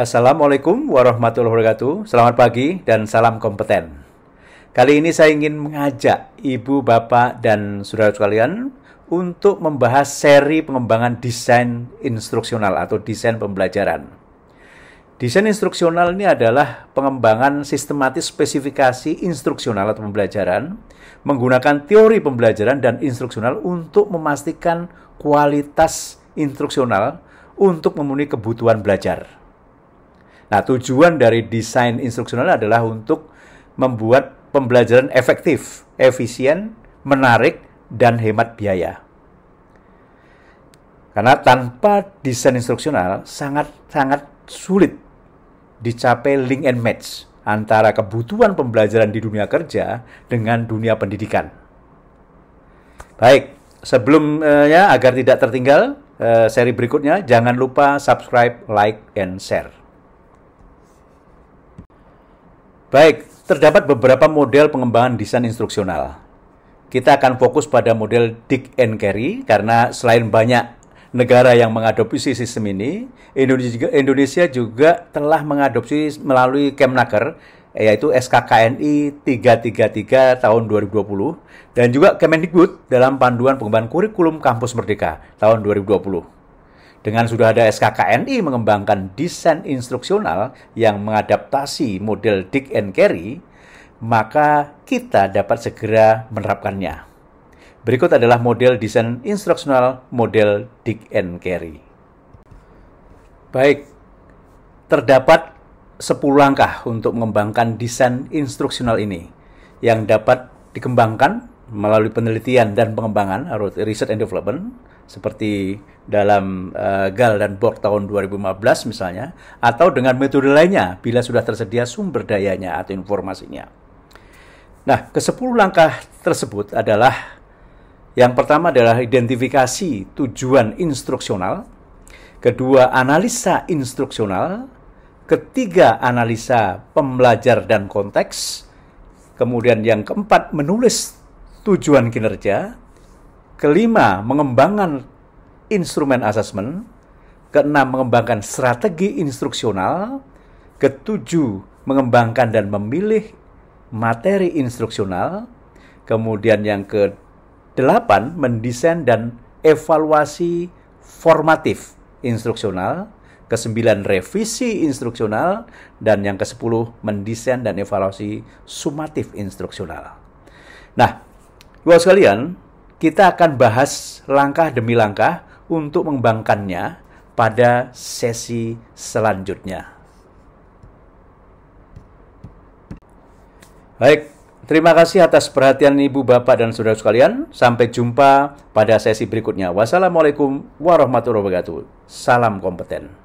Assalamualaikum warahmatullahi wabarakatuh. Selamat pagi dan salam kompeten. Kali ini saya ingin mengajak Ibu, Bapak, dan saudara sekalian untuk membahas seri pengembangan desain instruksional atau desain pembelajaran. Desain instruksional ini adalah pengembangan sistematis spesifikasi instruksional atau pembelajaran menggunakan teori pembelajaran dan instruksional untuk memastikan kualitas instruksional untuk memenuhi kebutuhan belajar. Nah, tujuan dari desain instruksional adalah untuk membuat pembelajaran efektif, efisien, menarik, dan hemat biaya. Karena tanpa desain instruksional sangat-sangat sulit dicapai link and match antara kebutuhan pembelajaran di dunia kerja dengan dunia pendidikan. Baik, sebelumnya eh, agar tidak tertinggal eh, seri berikutnya, jangan lupa subscribe, like, and share. Baik, terdapat beberapa model pengembangan desain instruksional. Kita akan fokus pada model Dick and Carry karena selain banyak negara yang mengadopsi sistem ini, Indonesia juga telah mengadopsi melalui Kemnaker yaitu SKKNI 333 tahun 2020 dan juga Kemendikbud dalam panduan pengembangan kurikulum kampus merdeka tahun 2020. Dengan sudah ada SKKNI mengembangkan desain instruksional yang mengadaptasi model Dick and Carry, maka kita dapat segera menerapkannya. Berikut adalah model desain instruksional model Dick and Carry. Baik, terdapat 10 langkah untuk mengembangkan desain instruksional ini yang dapat dikembangkan melalui penelitian dan pengembangan harus research and development seperti dalam uh, eh, GAL dan BOK tahun 2015 misalnya atau dengan metode lainnya bila sudah tersedia sumber dayanya atau informasinya. Nah, ke-10 langkah tersebut adalah yang pertama adalah identifikasi tujuan instruksional, kedua analisa instruksional, ketiga analisa pembelajar dan konteks, kemudian yang keempat menulis tujuan kinerja, kelima mengembangkan instrumen asesmen, keenam mengembangkan strategi instruksional, ketujuh mengembangkan dan memilih materi instruksional, kemudian yang ke delapan mendesain dan evaluasi formatif instruksional, kesembilan revisi instruksional, dan yang kesepuluh mendesain dan evaluasi sumatif instruksional. Nah, Bapak sekalian, kita akan bahas langkah demi langkah untuk mengembangkannya pada sesi selanjutnya. Baik, terima kasih atas perhatian Ibu, Bapak, dan Saudara sekalian. Sampai jumpa pada sesi berikutnya. Wassalamualaikum warahmatullahi wabarakatuh. Salam kompeten.